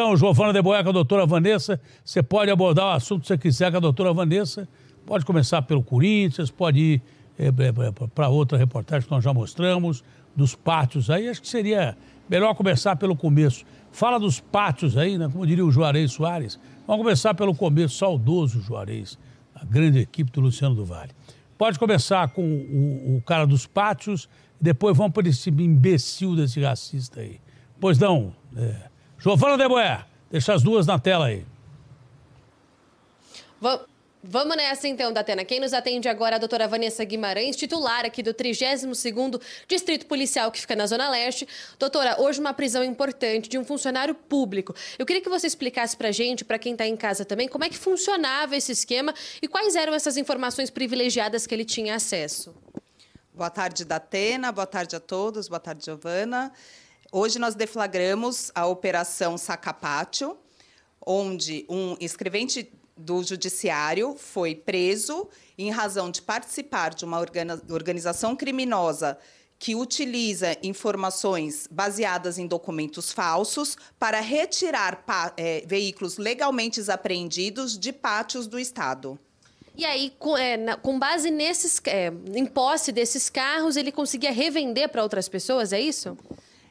Então, Giovana de Boia doutora Vanessa, você pode abordar o assunto que você quiser com a doutora Vanessa. Pode começar pelo Corinthians, pode ir é, é, é para outra reportagem que nós já mostramos, dos pátios aí. Acho que seria melhor começar pelo começo. Fala dos pátios aí, né? como diria o Juarez Soares. Vamos começar pelo começo, saudoso Juarez, a grande equipe do Luciano do Vale. Pode começar com o, o cara dos pátios, depois vamos para esse imbecil desse racista aí. Pois não, é, Giovana Deboé, deixa as duas na tela aí. Vamos. Vamos nessa então, Datena. Quem nos atende agora é a doutora Vanessa Guimarães, titular aqui do 32º Distrito Policial, que fica na Zona Leste. Doutora, hoje uma prisão importante de um funcionário público. Eu queria que você explicasse para gente, para quem está em casa também, como é que funcionava esse esquema e quais eram essas informações privilegiadas que ele tinha acesso. Boa tarde, Datena. Boa tarde a todos. Boa tarde, Giovana. Hoje nós deflagramos a Operação Sacapátio, onde um escrevente do Judiciário foi preso em razão de participar de uma organização criminosa que utiliza informações baseadas em documentos falsos para retirar é, veículos legalmente apreendidos de pátios do Estado. E aí, com, é, na, com base nesses, é, em posse desses carros, ele conseguia revender para outras pessoas, é isso?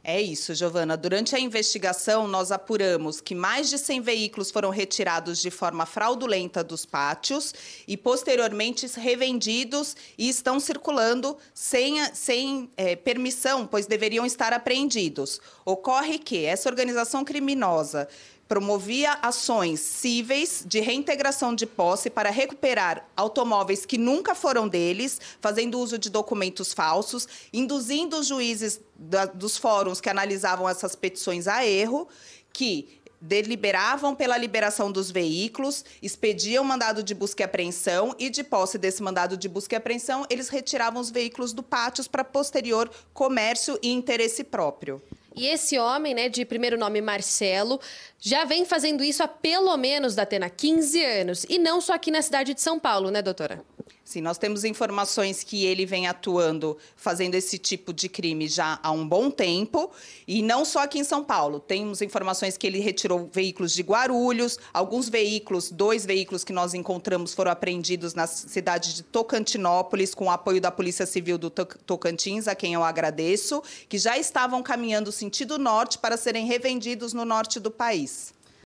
É isso, Giovana. Durante a investigação, nós apuramos que mais de 100 veículos foram retirados de forma fraudulenta dos pátios e posteriormente revendidos e estão circulando sem, sem é, permissão, pois deveriam estar apreendidos. Ocorre que essa organização criminosa promovia ações cíveis de reintegração de posse para recuperar automóveis que nunca foram deles, fazendo uso de documentos falsos, induzindo os juízes da, dos fóruns que analisavam essas petições a erro, que deliberavam pela liberação dos veículos, expediam mandado de busca e apreensão e de posse desse mandado de busca e apreensão, eles retiravam os veículos do pátio para posterior comércio e interesse próprio. E esse homem, né, de primeiro nome Marcelo, já vem fazendo isso há pelo menos, Datena, 15 anos. E não só aqui na cidade de São Paulo, né, doutora? Sim, nós temos informações que ele vem atuando, fazendo esse tipo de crime já há um bom tempo, e não só aqui em São Paulo. Temos informações que ele retirou veículos de Guarulhos, alguns veículos, dois veículos que nós encontramos foram apreendidos na cidade de Tocantinópolis, com o apoio da Polícia Civil do Tocantins, a quem eu agradeço, que já estavam caminhando sentido norte para serem revendidos no norte do país.